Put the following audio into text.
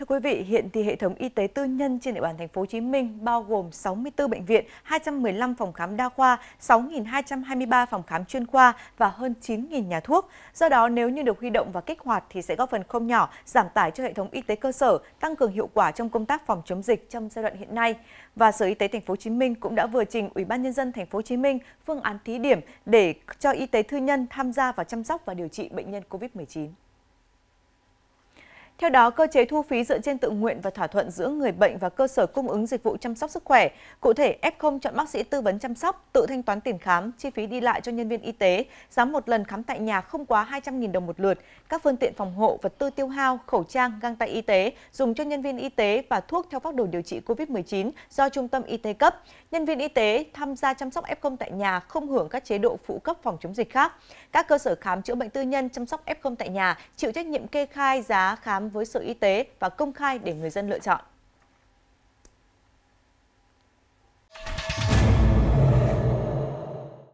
Thưa quý vị, hiện thì hệ thống y tế tư nhân trên địa bàn thành phố Hồ Chí Minh bao gồm 64 bệnh viện, 215 phòng khám đa khoa, 6.223 phòng khám chuyên khoa và hơn 9.000 nhà thuốc. Do đó, nếu như được huy động và kích hoạt thì sẽ góp phần không nhỏ giảm tải cho hệ thống y tế cơ sở, tăng cường hiệu quả trong công tác phòng chống dịch trong giai đoạn hiện nay. Và Sở Y tế thành phố Hồ Chí Minh cũng đã vừa trình Ủy ban nhân dân thành phố Hồ Chí Minh phương án thí điểm để cho y tế tư nhân tham gia vào chăm sóc và điều trị bệnh nhân COVID-19. Theo đó, cơ chế thu phí dựa trên tự nguyện và thỏa thuận giữa người bệnh và cơ sở cung ứng dịch vụ chăm sóc sức khỏe. Cụ thể, F0 chọn bác sĩ tư vấn chăm sóc, tự thanh toán tiền khám, chi phí đi lại cho nhân viên y tế, giám một lần khám tại nhà không quá 200.000 đồng một lượt, các phương tiện phòng hộ, vật tư tiêu hao, khẩu trang, găng tay y tế dùng cho nhân viên y tế và thuốc theo phác đồ điều trị COVID-19 do trung tâm y tế cấp. Nhân viên y tế tham gia chăm sóc F0 tại nhà không hưởng các chế độ phụ cấp phòng chống dịch khác. Các cơ sở khám chữa bệnh tư nhân chăm sóc F0 tại nhà chịu trách nhiệm kê khai giá khám với Sở Y tế và công khai để người dân lựa chọn.